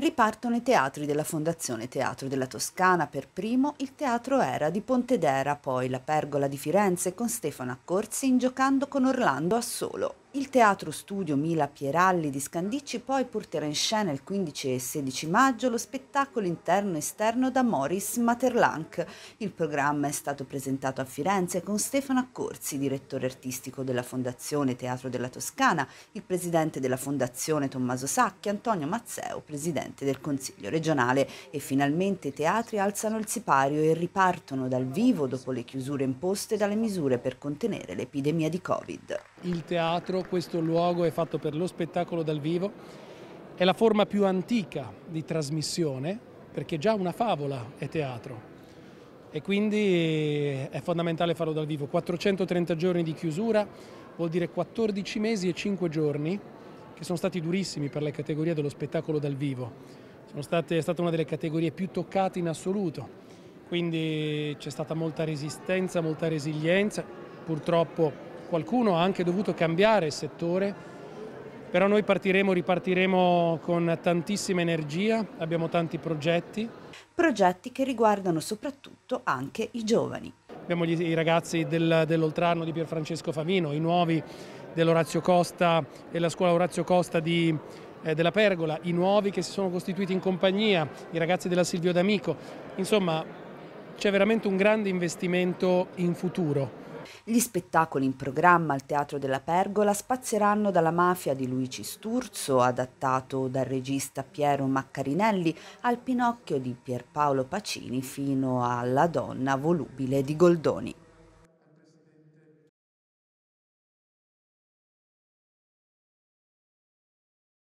ripartono i teatri della Fondazione Teatro della Toscana, per primo il Teatro Era di Pontedera, poi la Pergola di Firenze con Stefano Accorsi in giocando con Orlando a solo. Il Teatro Studio Mila Pieralli di Scandicci poi porterà in scena il 15 e 16 maggio lo spettacolo interno e esterno da Maurice Materlank. Il programma è stato presentato a Firenze con Stefano Accorsi, direttore artistico della Fondazione Teatro della Toscana, il presidente della Fondazione Tommaso Sacchi, Antonio Mazzeo, presidente del Consiglio regionale. E finalmente i teatri alzano il sipario e ripartono dal vivo dopo le chiusure imposte dalle misure per contenere l'epidemia di Covid. Il teatro Teatro, questo luogo è fatto per lo spettacolo dal vivo, è la forma più antica di trasmissione perché già una favola è teatro e quindi è fondamentale farlo dal vivo. 430 giorni di chiusura vuol dire 14 mesi e 5 giorni che sono stati durissimi per la categoria dello spettacolo dal vivo. State, è stata una delle categorie più toccate in assoluto, quindi c'è stata molta resistenza, molta resilienza, purtroppo qualcuno ha anche dovuto cambiare il settore, però noi partiremo, ripartiremo con tantissima energia, abbiamo tanti progetti. Progetti che riguardano soprattutto anche i giovani. Abbiamo gli, i ragazzi del, dell'Oltrano di Pier Francesco Favino, i nuovi dell'Orazio Costa, e della scuola Orazio Costa di, eh, della Pergola, i nuovi che si sono costituiti in compagnia, i ragazzi della Silvio D'Amico. Insomma, c'è veramente un grande investimento in futuro. Gli spettacoli in programma al Teatro della Pergola spazieranno dalla mafia di Luigi Sturzo, adattato dal regista Piero Maccarinelli, al Pinocchio di Pierpaolo Pacini fino alla donna volubile di Goldoni.